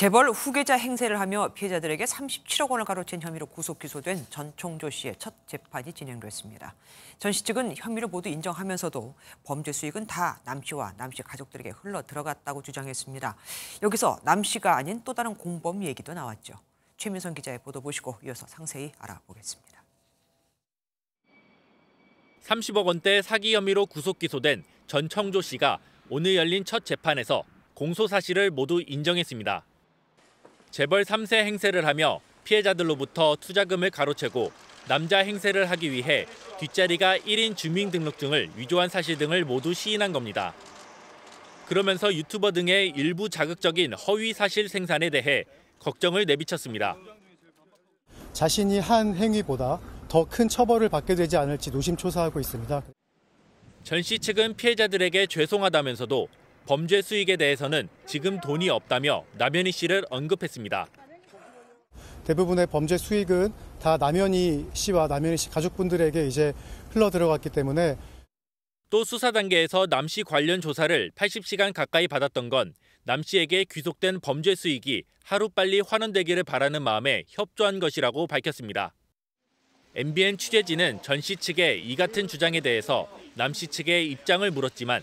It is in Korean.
재벌 후계자 행세를 하며 피해자들에게 37억 원을 가로챈 혐의로 구속 기소된 전 총조 씨의 첫 재판이 진행됐습니다. 전 씨 측은 혐의를 모두 인정하면서도 범죄 수익은 다 남 씨와 남 씨 가족들에게 흘러 들어갔다고 주장했습니다. 여기서 남 씨가 아닌 또 다른 공범 얘기도 나왔죠. 최민선 기자의 보도 보시고 이어서 상세히 알아보겠습니다. 30억 원대 사기 혐의로 구속 기소된 전 청조 씨가 오늘 열린 첫 재판에서 공소 사실을 모두 인정했습니다. 재벌 3세 행세를 하며 피해자들로부터 투자금을 가로채고 남자 행세를 하기 위해 뒷자리가 1인 주민등록증을 위조한 사실 등을 모두 시인한 겁니다. 그러면서 유튜버 등의 일부 자극적인 허위 사실 생산에 대해 걱정을 내비쳤습니다. 자신이 한 행위보다 더 큰 처벌을 받게 되지 않을지 노심초사하고 있습니다. 전씨 측은 피해자들에게 죄송하다면서도 범죄 수익에 대해서는 지금 돈이 없다며 남현희 씨를 언급했습니다. 대부분의 범죄 수익은 다 남현희 씨와 남현희 씨 가족분들에게 이제 흘러 들어갔기 때문에 또 수사 단계에서 남씨 관련 조사를 80시간 가까이 받았던 건 남 씨에게 귀속된 범죄 수익이 하루빨리 환원되기를 바라는 마음에 협조한 것이라고 밝혔습니다. MBN 취재진은 전 씨 측의 이 같은 주장에 대해서 남씨 측의 입장을 물었지만